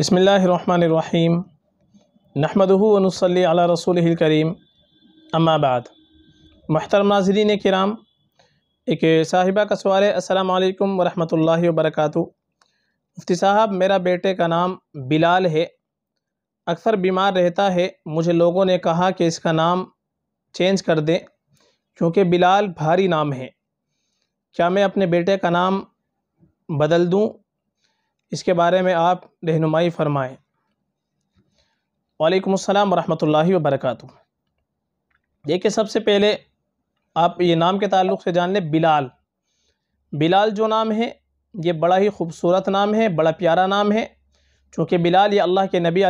बसमीम नहमदनसली अला रसूल करीम अम्माबाद महतर नाजरीन कराम एक साहिबा का सवाल है असलकम वरहमल वबरक मुफ्ती साहब मेरा बेटे का नाम बिलाल है अक्सर बीमार रहता है मुझे लोगों ने कहा कि इसका नाम चेंज कर दें क्योंकि बिलाल भारी नाम है क्या मैं अपने बेटे का नाम बदल दूँ इसके बारे में आप रहनुमाई फरमाएँ वालेकुम अस्सलाम वरहमतुल्लाहि वबरकatuh देखिए सबसे पहले आप ये नाम के ताल्लुक से जान लें बिलाल बिलाल जो नाम है ये बड़ा ही खूबसूरत नाम है बड़ा प्यारा नाम है चूँकि बिलाल ये अल्लाह के नबी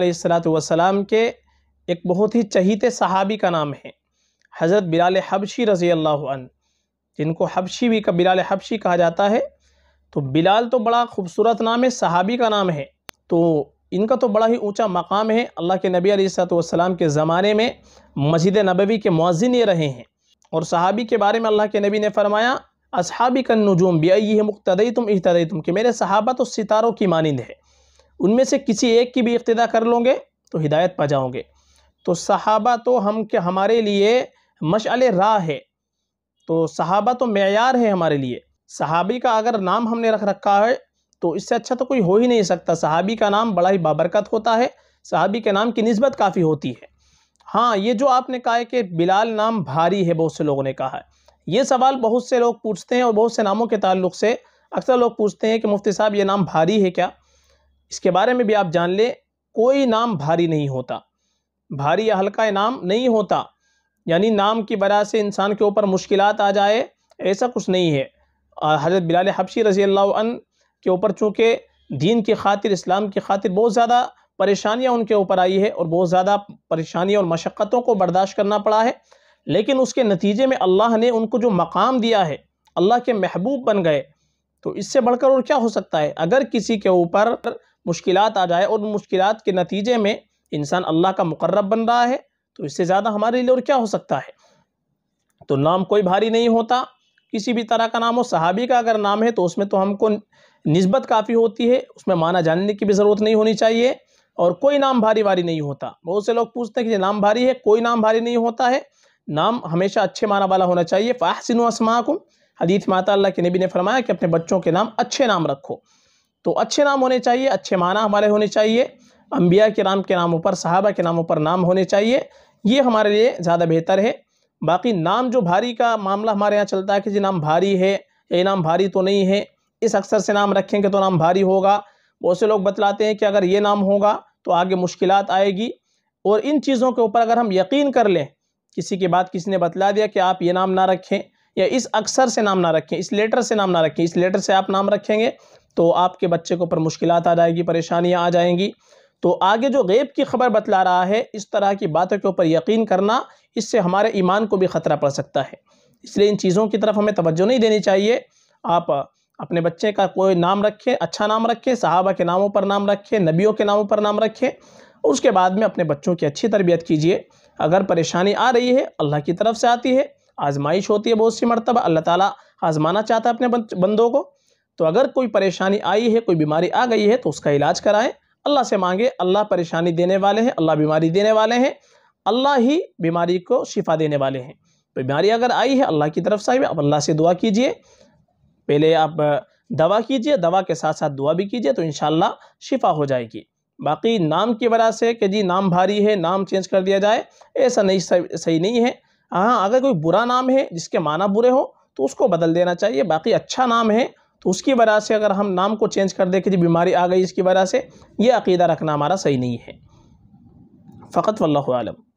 वसलाम के एक बहुत ही चहीते सहाबी का नाम है हज़रत बिलाल हबशी रज़ी अल्लाह जिनको हबशी भी का बिलाल हबशी कहा जाता है तो बिलाल तो बड़ा खूबसूरत नाम है सहाबी का नाम है तो इनका तो बड़ा ही ऊंचा मकाम है अल्लाह के नबी सलाम के ज़माने में मस्जिद नबवी के मौजिन ये रहे हैं और सहाबी के बारे में अल्लाह के नबी ने फरमाया असहाबी का नजूम है मुख्तदई तुम इतदई तुम कि मेरे सहाबा तो सितारों की मानंद है उनमें से किसी एक की भी इब्तदा कर लोगे तो हिदायत पा जाओगे तो सहाबा तो हम के हमारे लिए मशाल राह है तो सहाबा तो मैार है हमारे लिए सहाबी का अगर नाम हमने रख रखा है तो इससे अच्छा तो कोई हो ही नहीं सकता सहाबी का नाम बड़ा ही बाबरकत होता है सहाबी के नाम की नस्बत काफ़ी होती है हाँ ये जो आपने कहा है कि बिलाल नाम भारी है बहुत से लोगों ने कहा है ये सवाल बहुत से लोग पूछते हैं और बहुत से नामों के ताल्लुक से अक्सर लोग पूछते हैं कि मुफ्ती साहब ये नाम भारी है क्या इसके बारे में भी आप जान लें कोई नाम भारी नहीं होता भारी या हल्का नाम नहीं होता यानी नाम की वजह से इंसान के ऊपर मुश्किल आ जाए ऐसा कुछ नहीं है हज़रत बिलाल हबशी रज़ी अल्लाह के ऊपर चूँकि दीन की खातिर इस्लाम की खातिर बहुत ज़्यादा परेशानियाँ उनके ऊपर आई है और बहुत ज़्यादा परेशानियाँ और मशक्क़तों को बर्दाश्त करना पड़ा है लेकिन उसके नतीजे में अल्लाह ने उनको जो मकाम दिया है अल्लाह के महबूब बन गए तो इससे बढ़कर और क्या हो सकता है अगर किसी के ऊपर मुश्किल आ जाए और मुश्किल के नतीजे में इंसान अल्लाह का मुकर्रब बन रहा है तो इससे ज़्यादा हमारे लिए और क्या हो सकता है तो नाम कोई भारी नहीं होता किसी भी तरह का नाम हो सहाबी का अगर नाम है तो उसमें तो हमको नस्बत काफ़ी होती है उसमें माना जानने की भी ज़रूरत नहीं होनी चाहिए और कोई नाम भारी भारी नहीं होता बहुत से लोग पूछते हैं कि नाम भारी है कोई नाम भारी नहीं होता है नाम हमेशा अच्छे माना वाला होना चाहिए फ़ाहसिन असमाकुम हदीत माता के नबी ने फरमाया कि अपने बच्चों के नाम अच्छे नाम रखो तो अच्छे नाम होने चाहिए अच्छे माना हमारे होने चाहिए अम्बिया के नाम के नामों पर सहाबा के नामों पर नाम होने चाहिए ये हमारे लिए ज़्यादा बेहतर है बाकी नाम जो भारी का मामला हमारे यहाँ चलता है कि जी नाम भारी है ये नाम भारी तो नहीं है इस अक्सर से नाम रखेंगे तो नाम भारी होगा बहुत से लोग बतलाते हैं कि अगर ये नाम होगा तो आगे मुश्किल आएगी और इन चीज़ों के ऊपर अगर हम यकीन कर लें किसी के बाद किसी ने बतला दिया कि आप ये नाम ना रखें या इस अक्सर से नाम ना रखें इस लेटर से नाम ना रखें इस लेटर से आप नाम रखेंगे तो आपके बच्चे के ऊपर मुश्किल आ जाएगी परेशानियाँ आ जाएंगी तो आगे जो गैब की खबर बतला रहा है इस तरह की बातों के ऊपर यकीन करना इससे हमारे ईमान को भी ख़तरा पड़ सकता है इसलिए इन चीज़ों की तरफ हमें तवज्जो नहीं देनी चाहिए आप अपने बच्चे का कोई नाम रखें अच्छा नाम रखें सहाबा के नामों पर नाम रखें नबियों के नामों पर नाम रखें उसके बाद में अपने बच्चों की अच्छी तरबियत कीजिए अगर परेशानी आ रही है अल्लाह की तरफ से आती है आजमाइश होती है बहुत सी मरतबा अल्लाह ताला आजमाना चाहता है अपने बंदों को तो अगर कोई परेशानी आई है कोई बीमारी आ गई है तो उसका इलाज कराएँ अल्लाह से मांगे अल्लाह परेशानी देने वाले हैं अल्लाह बीमारी देने वाले हैं अल्लाह ही बीमारी को शिफा देने वाले हैं तो बीमारी अगर आई है अल्लाह की तरफ से आई है आप अल्लाह से दुआ कीजिए पहले आप दवा कीजिए दवा के साथ साथ दुआ भी कीजिए तो इन शिफा हो जाएगी बाकी नाम की वजह से कि जी नाम भारी है नाम चेंज कर दिया जाए ऐसा नहीं सही नहीं है हाँ अगर कोई बुरा नाम है जिसके माना बुरे हो तो उसको बदल देना चाहिए बाकी अच्छा नाम है तो उसकी वजह से अगर हम नाम को चेंज कर दें कि जी बीमारी आ गई इसकी वजह से ये अकीदा रखना हमारा सही नहीं है फ़कत वल्लम